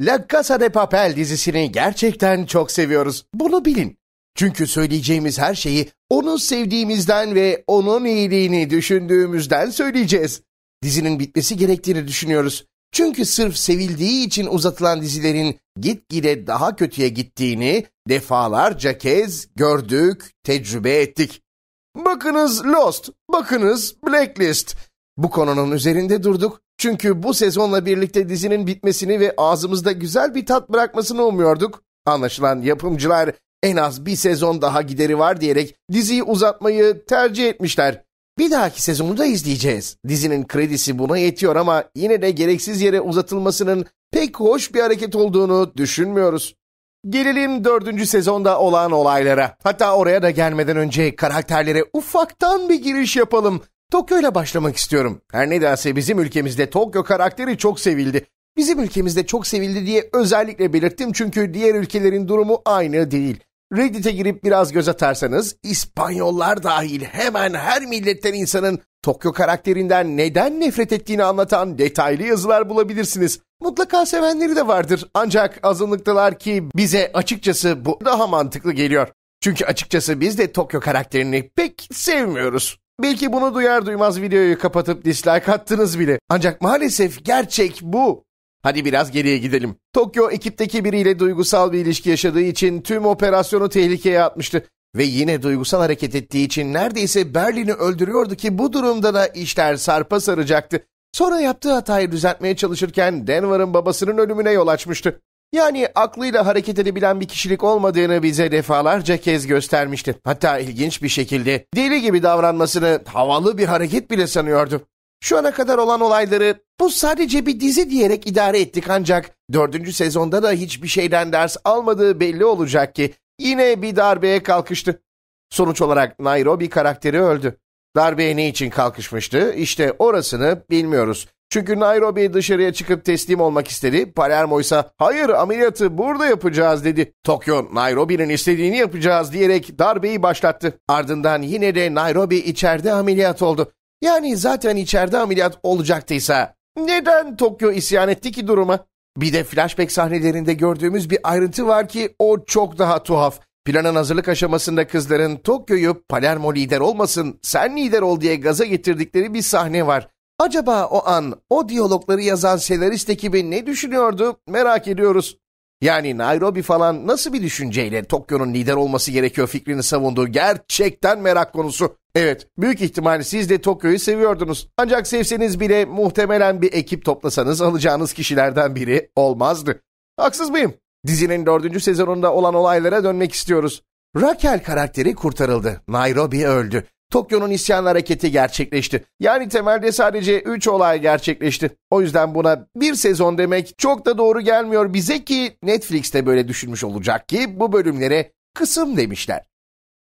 La Casa de Papel dizisini gerçekten çok seviyoruz. Bunu bilin. Çünkü söyleyeceğimiz her şeyi onu sevdiğimizden ve onun iyiliğini düşündüğümüzden söyleyeceğiz. Dizinin bitmesi gerektiğini düşünüyoruz. Çünkü sırf sevildiği için uzatılan dizilerin gitgide daha kötüye gittiğini defalarca kez gördük, tecrübe ettik. Bakınız Lost, bakınız Blacklist. Bu konunun üzerinde durduk çünkü bu sezonla birlikte dizinin bitmesini ve ağzımızda güzel bir tat bırakmasını umuyorduk. Anlaşılan yapımcılar en az bir sezon daha gideri var diyerek diziyi uzatmayı tercih etmişler. Bir dahaki sezonu da izleyeceğiz. Dizinin kredisi buna yetiyor ama yine de gereksiz yere uzatılmasının pek hoş bir hareket olduğunu düşünmüyoruz. Gelelim dördüncü sezonda olan olaylara. Hatta oraya da gelmeden önce karakterlere ufaktan bir giriş yapalım. Tokyo ile başlamak istiyorum. Her nedense bizim ülkemizde Tokyo karakteri çok sevildi. Bizim ülkemizde çok sevildi diye özellikle belirttim çünkü diğer ülkelerin durumu aynı değil. Reddit'e girip biraz göz atarsanız İspanyollar dahil hemen her milletten insanın Tokyo karakterinden neden nefret ettiğini anlatan detaylı yazılar bulabilirsiniz. Mutlaka sevenleri de vardır ancak azınlıktalar ki bize açıkçası bu daha mantıklı geliyor. Çünkü açıkçası biz de Tokyo karakterini pek sevmiyoruz. Belki bunu duyar duymaz videoyu kapatıp dislike attınız bile. Ancak maalesef gerçek bu. Hadi biraz geriye gidelim. Tokyo ekipteki biriyle duygusal bir ilişki yaşadığı için tüm operasyonu tehlikeye atmıştı. Ve yine duygusal hareket ettiği için neredeyse Berlin'i öldürüyordu ki bu durumda da işler sarpa saracaktı. Sonra yaptığı hatayı düzeltmeye çalışırken Denver'ın babasının ölümüne yol açmıştı. Yani aklıyla hareket edebilen bir kişilik olmadığını bize defalarca kez göstermişti. Hatta ilginç bir şekilde deli gibi davranmasını havalı bir hareket bile sanıyordu. Şu ana kadar olan olayları bu sadece bir dizi diyerek idare ettik ancak dördüncü sezonda da hiçbir şeyden ders almadığı belli olacak ki yine bir darbeye kalkıştı. Sonuç olarak Nairobi karakteri öldü. Darbeye ne için kalkışmıştı? İşte orasını bilmiyoruz. Çünkü Nairobi dışarıya çıkıp teslim olmak istedi. Palermo ise hayır ameliyatı burada yapacağız dedi. Tokyo Nairobi'nin istediğini yapacağız diyerek darbeyi başlattı. Ardından yine de Nairobi içeride ameliyat oldu. Yani zaten içeride ameliyat olacaktıysa neden Tokyo isyan etti ki duruma? Bir de flashback sahnelerinde gördüğümüz bir ayrıntı var ki o çok daha tuhaf. Planın hazırlık aşamasında kızların Tokyo'yu Palermo lider olmasın, sen lider ol diye gaza getirdikleri bir sahne var. Acaba o an o diyalogları yazan senarist ekibi ne düşünüyordu merak ediyoruz. Yani Nairobi falan nasıl bir düşünceyle Tokyo'nun lider olması gerekiyor fikrini savunduğu gerçekten merak konusu. Evet, büyük ihtimal siz de Tokyo'yu seviyordunuz. Ancak sevseniz bile muhtemelen bir ekip toplasanız alacağınız kişilerden biri olmazdı. Haksız mıyım? Dizinin dördüncü sezonunda olan olaylara dönmek istiyoruz. Raquel karakteri kurtarıldı. Nairobi öldü. Tokyo'nun isyan hareketi gerçekleşti. Yani temelde sadece 3 olay gerçekleşti. O yüzden buna bir sezon demek çok da doğru gelmiyor bize ki Netflix de böyle düşünmüş olacak ki bu bölümlere kısım demişler.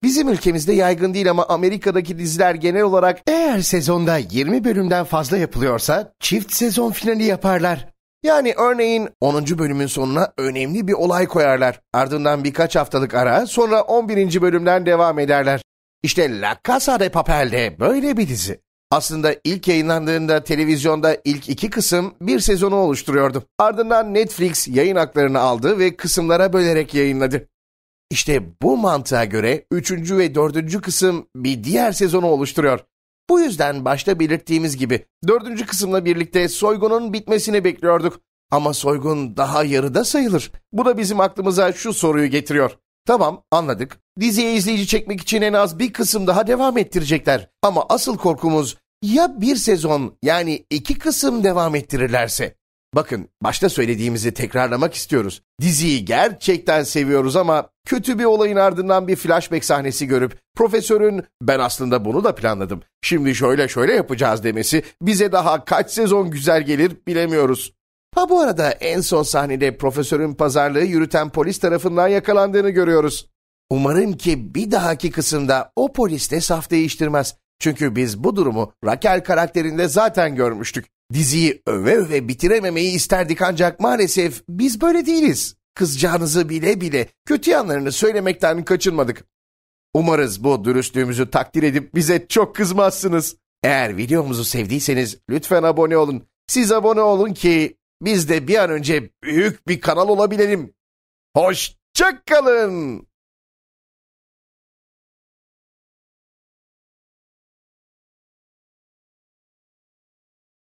Bizim ülkemizde yaygın değil ama Amerika'daki diziler genel olarak eğer sezonda 20 bölümden fazla yapılıyorsa çift sezon finali yaparlar. Yani örneğin 10. bölümün sonuna önemli bir olay koyarlar. Ardından birkaç haftalık ara sonra 11. bölümden devam ederler. İşte La Casa de Papel de böyle bir dizi. Aslında ilk yayınlandığında televizyonda ilk iki kısım bir sezonu oluşturuyordu. Ardından Netflix yayın haklarını aldı ve kısımlara bölerek yayınladı. İşte bu mantığa göre üçüncü ve dördüncü kısım bir diğer sezonu oluşturuyor. Bu yüzden başta belirttiğimiz gibi dördüncü kısımla birlikte soygunun bitmesini bekliyorduk. Ama soygun daha yarıda sayılır. Bu da bizim aklımıza şu soruyu getiriyor. Tamam anladık. Diziye izleyici çekmek için en az bir kısım daha devam ettirecekler. Ama asıl korkumuz ya bir sezon yani iki kısım devam ettirirlerse? Bakın başta söylediğimizi tekrarlamak istiyoruz. Diziyi gerçekten seviyoruz ama kötü bir olayın ardından bir flashback sahnesi görüp profesörün ben aslında bunu da planladım. Şimdi şöyle şöyle yapacağız demesi bize daha kaç sezon güzel gelir bilemiyoruz. Ha bu arada en son sahnede profesörün pazarlığı yürüten polis tarafından yakalandığını görüyoruz. Umarım ki bir dahaki kısımda o polis de saf değiştirmez. Çünkü biz bu durumu Raquel karakterinde zaten görmüştük. Diziyi öve öve bitirememeyi isterdik ancak maalesef biz böyle değiliz. Kızcağınızı bile bile kötü yanlarını söylemekten kaçınmadık. Umarız bu dürüstlüğümüzü takdir edip bize çok kızmazsınız. Eğer videomuzu sevdiyseniz lütfen abone olun. Siz abone olun ki biz de bir an önce büyük bir kanal olabilelim. Hoşçakalın.